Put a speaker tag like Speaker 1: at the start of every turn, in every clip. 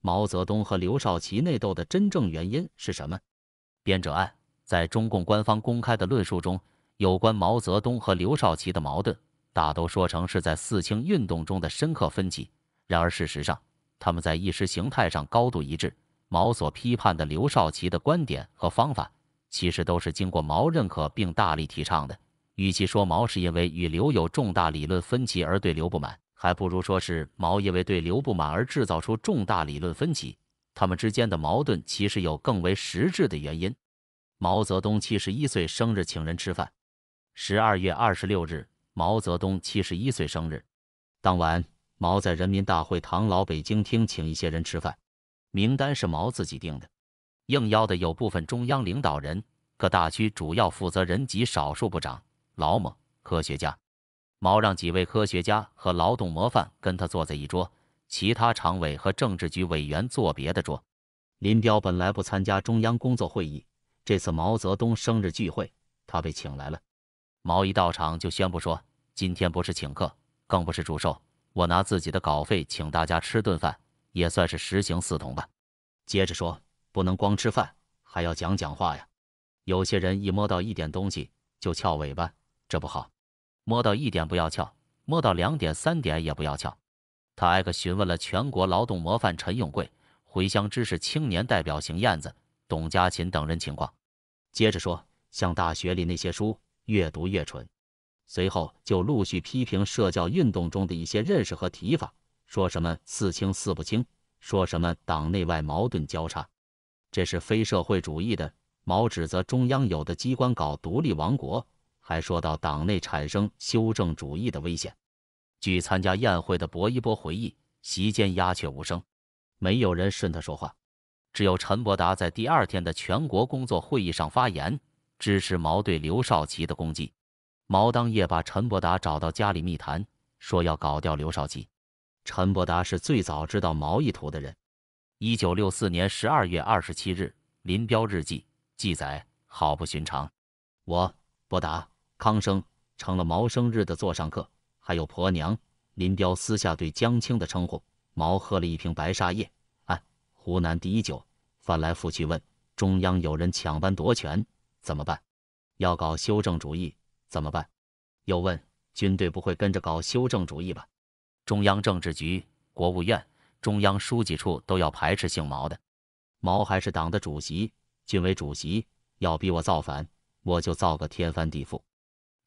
Speaker 1: 毛泽东和刘少奇内斗的真正原因是什么？编者按：在中共官方公开的论述中，有关毛泽东和刘少奇的矛盾，大都说成是在四清运动中的深刻分歧。然而，事实上，他们在意识形态上高度一致。毛所批判的刘少奇的观点和方法，其实都是经过毛认可并大力提倡的。与其说毛是因为与刘有重大理论分歧而对刘不满，还不如说是毛因为对刘不满而制造出重大理论分歧，他们之间的矛盾其实有更为实质的原因。毛泽东七十一岁生日请人吃饭，十二月二十六日毛泽东七十一岁生日，当晚毛在人民大会堂老北京厅请一些人吃饭，名单是毛自己定的，应邀的有部分中央领导人、各大区主要负责人及少数部长、老某科学家。毛让几位科学家和劳动模范跟他坐在一桌，其他常委和政治局委员坐别的桌。林彪本来不参加中央工作会议，这次毛泽东生日聚会，他被请来了。毛一到场就宣布说：“今天不是请客，更不是祝寿，我拿自己的稿费请大家吃顿饭，也算是实行四同吧。”接着说：“不能光吃饭，还要讲讲话呀。有些人一摸到一点东西就翘尾巴，这不好。”摸到一点不要翘，摸到两点三点也不要翘。他挨个询问了全国劳动模范陈永贵、回乡知识青年代表邢燕子、董家琴等人情况，接着说：“像大学里那些书，越读越蠢。”随后就陆续批评社教运动中的一些认识和提法，说什么“四清四不清”，说什么“党内外矛盾交叉”，这是非社会主义的。毛指责中央有的机关搞独立王国。还说到党内产生修正主义的危险。据参加宴会的薄一波回忆，席间鸦雀无声，没有人顺他说话，只有陈伯达在第二天的全国工作会议上发言，支持毛对刘少奇的攻击。毛当夜把陈伯达找到家里密谈，说要搞掉刘少奇。陈伯达是最早知道毛意图的人。一九六四年十二月二十七日，林彪日记记载：好不寻常，我伯达。康生成了毛生日的座上客，还有婆娘林彪私下对江青的称呼。毛喝了一瓶白沙叶，哎，湖南第一酒。翻来覆去问：中央有人抢班夺权怎么办？要搞修正主义怎么办？又问：军队不会跟着搞修正主义吧？中央政治局、国务院、中央书记处都要排斥姓毛的。毛还是党的主席、军委主席。要逼我造反，我就造个天翻地覆。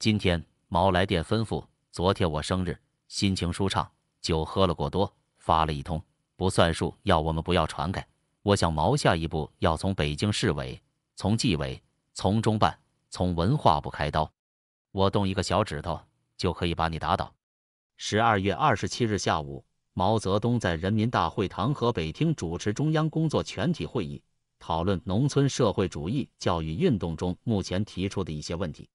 Speaker 1: 今天毛来电吩咐，昨天我生日，心情舒畅，酒喝了过多，发了一通，不算数，要我们不要传开。我想毛下一步要从北京市委、从纪委、从中办、从文化部开刀，我动一个小指头就可以把你打倒。十二月二十七日下午，毛泽东在人民大会堂河北厅主持中央工作全体会议，讨论农村社会主义教育运动中目前提出的一些问题。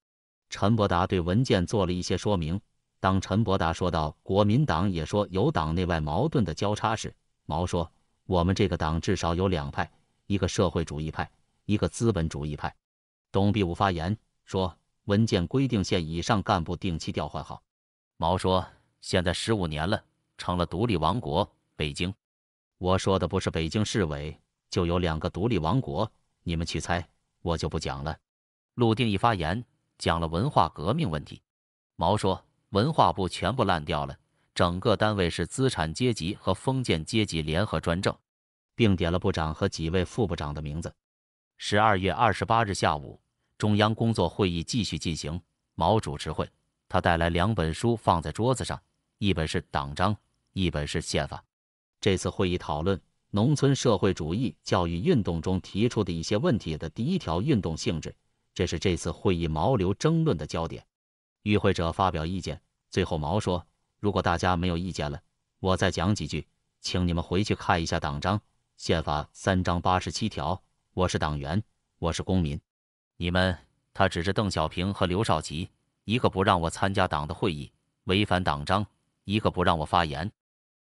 Speaker 1: 陈伯达对文件做了一些说明。当陈伯达说到国民党也说有党内外矛盾的交叉时，毛说：“我们这个党至少有两派，一个社会主义派，一个资本主义派。”董必武发言说：“文件规定县以上干部定期调换号。”毛说：“现在十五年了，成了独立王国，北京。我说的不是北京市委，就有两个独立王国，你们去猜，我就不讲了。”陆定一发言。讲了文化革命问题，毛说文化部全部烂掉了，整个单位是资产阶级和封建阶级联合专政，并点了部长和几位副部长的名字。十二月二十八日下午，中央工作会议继续进行，毛主持会，他带来两本书放在桌子上，一本是党章，一本是宪法。这次会议讨论农村社会主义教育运动中提出的一些问题的第一条运动性质。这是这次会议毛流争论的焦点，与会者发表意见。最后毛说：“如果大家没有意见了，我再讲几句，请你们回去看一下党章、宪法三章八十七条。我是党员，我是公民。你们……他指着邓小平和刘少奇，一个不让我参加党的会议，违反党章；一个不让我发言。”